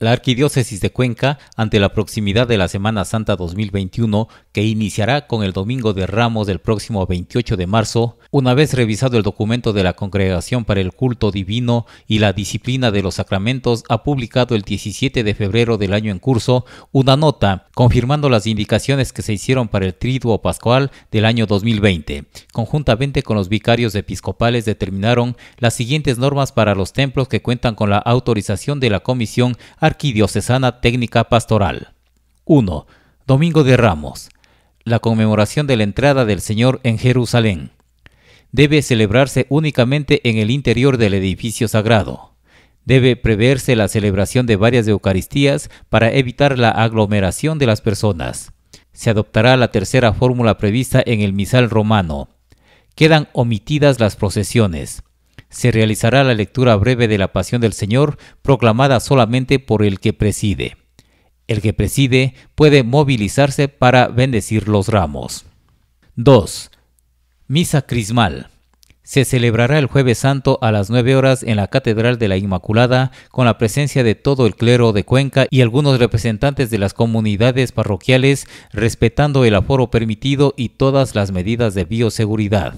La Arquidiócesis de Cuenca, ante la proximidad de la Semana Santa 2021, que iniciará con el Domingo de Ramos del próximo 28 de marzo, una vez revisado el documento de la Congregación para el Culto Divino y la Disciplina de los Sacramentos, ha publicado el 17 de febrero del año en curso una nota confirmando las indicaciones que se hicieron para el Triduo Pascual del año 2020. Conjuntamente con los vicarios episcopales determinaron las siguientes normas para los templos que cuentan con la autorización de la Comisión Arquidiocesana Técnica Pastoral. 1. Domingo de Ramos. La conmemoración de la entrada del Señor en Jerusalén. Debe celebrarse únicamente en el interior del edificio sagrado. Debe preverse la celebración de varias Eucaristías para evitar la aglomeración de las personas. Se adoptará la tercera fórmula prevista en el misal romano. Quedan omitidas las procesiones se realizará la lectura breve de la Pasión del Señor, proclamada solamente por el que preside. El que preside puede movilizarse para bendecir los ramos. 2. Misa Crismal. Se celebrará el jueves santo a las 9 horas en la Catedral de la Inmaculada con la presencia de todo el clero de Cuenca y algunos representantes de las comunidades parroquiales, respetando el aforo permitido y todas las medidas de bioseguridad.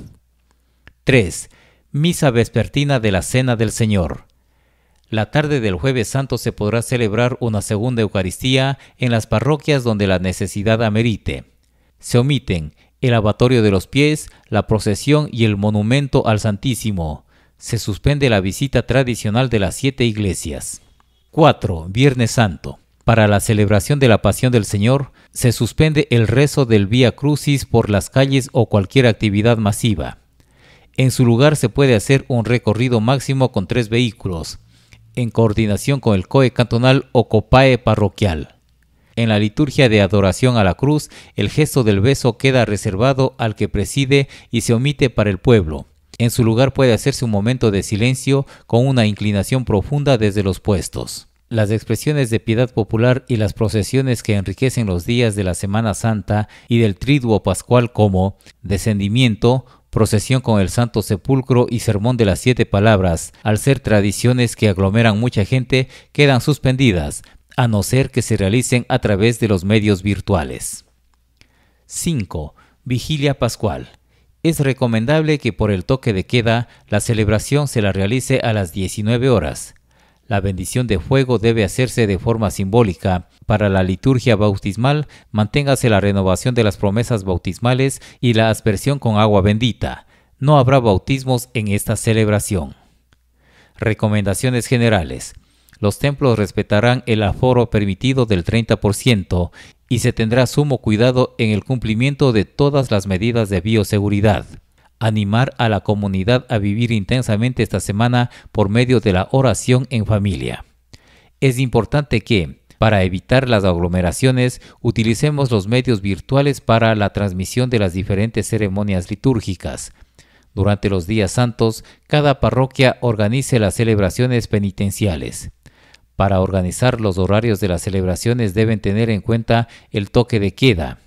3. Misa vespertina de la Cena del Señor. La tarde del jueves santo se podrá celebrar una segunda Eucaristía en las parroquias donde la necesidad amerite. Se omiten el lavatorio de los pies, la procesión y el monumento al Santísimo. Se suspende la visita tradicional de las siete iglesias. 4. Viernes Santo. Para la celebración de la Pasión del Señor, se suspende el rezo del Vía Crucis por las calles o cualquier actividad masiva. En su lugar se puede hacer un recorrido máximo con tres vehículos, en coordinación con el COE cantonal o COPAE parroquial. En la liturgia de adoración a la cruz, el gesto del beso queda reservado al que preside y se omite para el pueblo. En su lugar puede hacerse un momento de silencio con una inclinación profunda desde los puestos. Las expresiones de piedad popular y las procesiones que enriquecen los días de la Semana Santa y del Triduo Pascual como descendimiento, procesión con el Santo Sepulcro y Sermón de las Siete Palabras, al ser tradiciones que aglomeran mucha gente, quedan suspendidas, a no ser que se realicen a través de los medios virtuales. 5. Vigilia Pascual. Es recomendable que por el toque de queda la celebración se la realice a las 19 horas. La bendición de fuego debe hacerse de forma simbólica. Para la liturgia bautismal, manténgase la renovación de las promesas bautismales y la aspersión con agua bendita. No habrá bautismos en esta celebración. Recomendaciones generales. Los templos respetarán el aforo permitido del 30% y se tendrá sumo cuidado en el cumplimiento de todas las medidas de bioseguridad animar a la comunidad a vivir intensamente esta semana por medio de la oración en familia. Es importante que, para evitar las aglomeraciones, utilicemos los medios virtuales para la transmisión de las diferentes ceremonias litúrgicas. Durante los días santos, cada parroquia organice las celebraciones penitenciales. Para organizar los horarios de las celebraciones deben tener en cuenta el toque de queda,